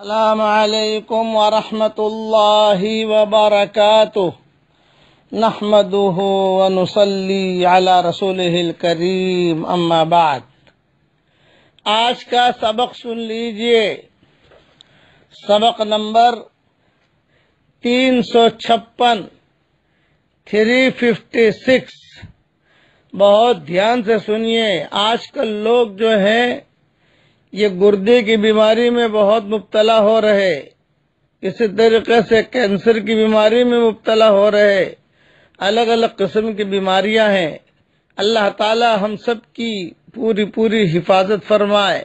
السلام عليكم ورحمة الله وبركاته نحمده ونصلي على رسوله الكريم أما بعد आज का सबक सुन लीजिए सबक नंबर तीन सौ छप्पन थ्री फिफ्टी सिक्स बहुत ध्यान से सुनिए आजकल लोग जो हैं ये गुर्दे की बीमारी में बहुत मुबतला हो रहे इसी तरीके से कैंसर की बीमारी में मुबतला हो रहे अलग अलग किस्म की बीमारियां हैं अल्लाह ताला हम सब की पूरी पूरी हिफाजत फरमाए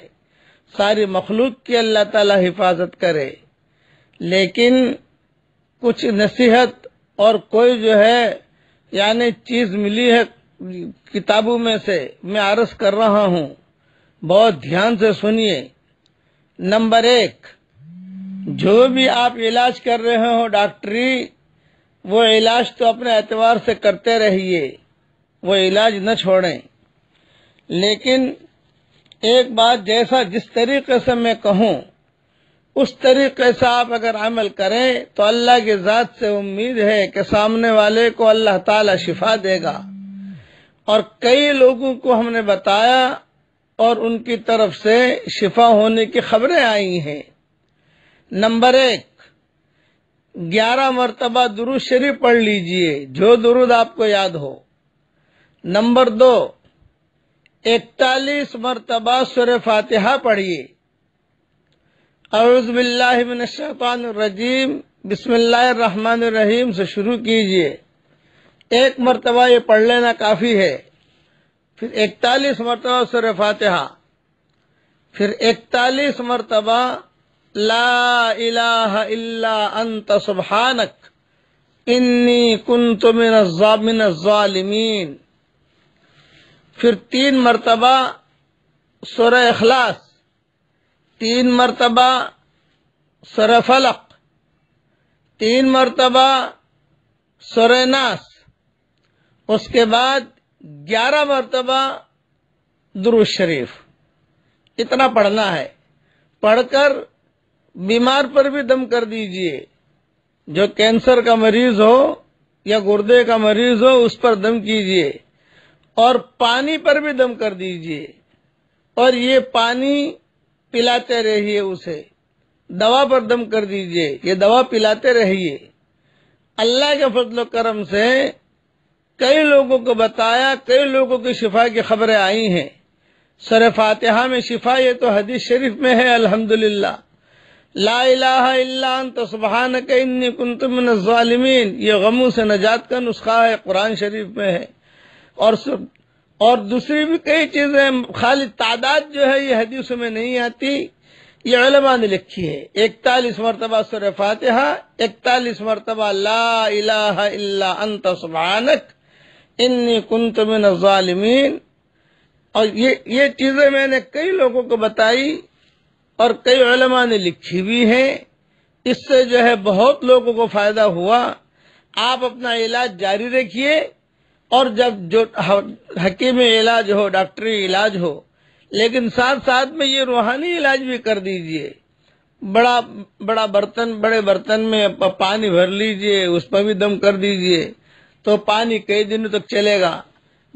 सारी मखलूक की अल्लाह ताला हिफाजत करे लेकिन कुछ नसीहत और कोई जो है यानी चीज मिली है किताबों में से मैं आरस कर रहा हूँ बहुत ध्यान से सुनिए नंबर एक जो भी आप इलाज कर रहे हो डॉक्टरी वो इलाज तो अपने एतवार से करते रहिए वो इलाज न छोड़ें लेकिन एक बात जैसा जिस तरीके से मैं कहूँ उस तरीके से आप अगर अमल करें तो अल्लाह की ज़ात से उम्मीद है कि सामने वाले को अल्लाह ताला शिफा देगा और कई लोगों को हमने बताया और उनकी तरफ से शिफा होने की खबरें आई हैं नंबर एक ग्यारह मरतबा दुरुद शरीफ पढ़ लीजिए जो दुरुद आपको याद हो नंबर दो इकतालीस मरतबा सुर फातिहा पढ़िए अरुज़बिल्लाशैतानरजीम बिस्मिल्लाहमान रहीम से शुरू कीजिए एक मरतबा ये पढ़ लेना काफ़ी है फिर इकतालीस मरतबा सुर फातहा फिर इकतालीस मरतबा ला इलाहा इल्ला अंत सुबहानक इन्नी कुन तुमिन ालिमीन फिर तीन मरतबा सुर अखलास तीन मरतबा सुर फलक तीन मरतबा सुर नास उसके बाद ग्यारह मरतबा दुरुज शरीफ इतना पढ़ना है पढ़कर बीमार पर भी दम कर दीजिए जो कैंसर का मरीज हो या गुर्दे का मरीज हो उस पर दम कीजिए और पानी पर भी दम कर दीजिए और ये पानी पिलाते रहिए उसे दवा पर दम कर दीजिए ये दवा पिलाते रहिए अल्लाह के फजल करम से कई लोगों को बताया कई लोगों की शिफा की खबरें आई हैं सर फातिहा में शिफा ये तो हदीस शरीफ में है अल्हम्दुलिल्लाह ला इलाहा इल्ला अंत सुबहानक इन्नी कुंतु मिन ये गमों से नजात का नुस्खा है कुरान शरीफ में है और सब और दूसरी भी कई चीजें खाली तादाद जो है ये हदीस में नहीं आती ये अलमा ने लिखी है इकतालीस मरतबा सुर फातहा इकतालीस मरतबा ला इलाहा इल्ला अंत सुबहानक इन कुंत में नजालिमीन और ये ये चीज़ें मैंने कई लोगों को बताई और कई अलमा ने लिखी भी हैं इससे जो है बहुत लोगों को फ़ायदा हुआ आप अपना इलाज जारी रखिए और जब जो हकीम इलाज हो डॉक्टरी इलाज हो लेकिन साथ साथ में ये रूहानी इलाज भी कर दीजिए बड़ा बड़ा बर्तन बड़े बर्तन में पानी भर लीजिए उस पर भी दम कर दीजिए तो पानी कई दिनों तक चलेगा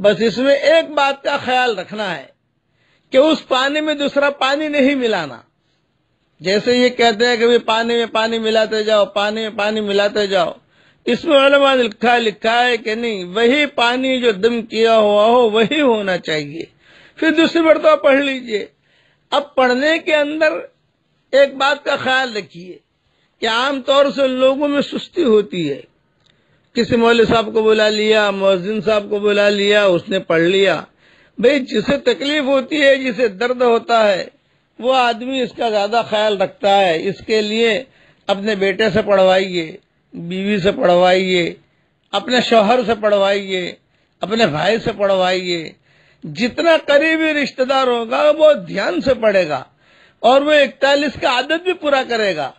बस इसमें एक बात का ख्याल रखना है कि उस पानी में दूसरा पानी नहीं मिलाना जैसे ये कहते हैं कि पानी में पानी मिलाते जाओ पानी में पानी मिलाते जाओ इसमें उलमा ने लिखा लिखा है कि नहीं वही पानी जो दम किया हुआ हो वही होना चाहिए फिर दूसरी बार तो पढ़ लीजिए अब पढ़ने के अंदर एक बात का ख्याल रखिए कि आमतौर से लोगों में सुस्ती होती है किसी मौल साहब को बुला लिया मोजिन साहब को बुला लिया उसने पढ़ लिया भाई जिसे तकलीफ होती है जिसे दर्द होता है वो आदमी इसका ज्यादा ख्याल रखता है इसके लिए अपने बेटे से पढ़वाइए बीवी से पढ़वाइए अपने शोहर से पढ़वाइए अपने भाई से पढ़वाइए जितना करीबी रिश्तेदार होगा वो ध्यान से पढ़ेगा और वो इकतालीस का आदत भी पूरा करेगा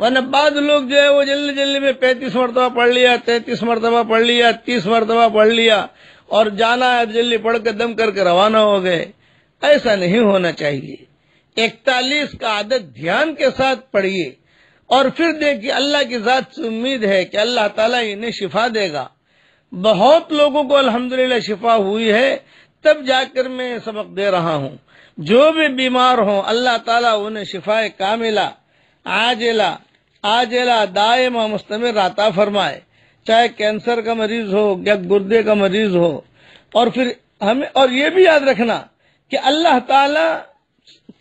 वरना बाद लोग जो है वो जल्दी जल्दी में पैंतीस मरतबा पढ़ लिया तैतीस मरतबा पढ़ लिया तीस मरतबा पढ़ लिया और जाना है जल्दी पढ़ कर दम करके रवाना हो गए ऐसा नहीं होना चाहिए इकतालीस का आदत ध्यान के साथ पढ़िए और फिर देखिए अल्लाह की जात से उम्मीद है कि अल्लाह ताला इन्हें शिफा देगा बहुत लोगों को अल्हम्दुलिल्लाह शिफा हुई है तब जाकर मैं सबक दे रहा हूँ जो भी बीमार हो अल्लाह ताला उन्हें शिफाए कामिला आजेला आजेला दायम मुस्तमिर राता फरमाए चाहे कैंसर का मरीज हो या गुर्दे का मरीज हो और फिर हमें और ये भी याद रखना कि अल्लाह ताला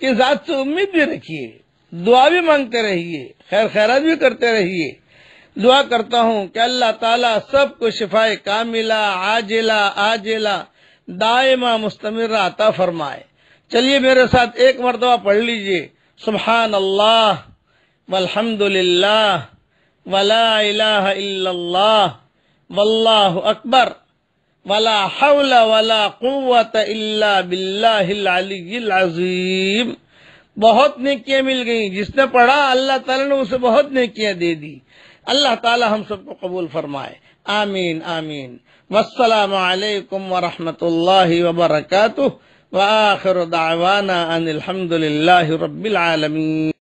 के जात से उम्मीद भी रखिए दुआ भी मांगते रहिए खैर खैरत भी करते रहिए दुआ करता हूँ कि अल्लाह ताला सबको शिफाए कामिला आजेला दाए दायमा मुस्तमर आता फरमाए चलिए मेरे साथ एक मरतबा पढ़ लीजिए सुबहान अल्लाह वल्हम्दुलिल्लाह वला इलाहा इल्लल्लाह वल्लाहु अकबर वला हौल वला कुत इल्ला बिल्लाहिल अजीम बहुत नेकियां मिल गई जिसने पढ़ा अल्लाह ताला ने उसे बहुत नेकियां दे दी अल्लाह ताला हम सबको कबूल फरमाए आमीन आमीन वसलाम व रहमतुल्लाहि व बरकातुहू वाखिर दावाना अनिल हमदुलिल्लाहि रब्बिल आलमीन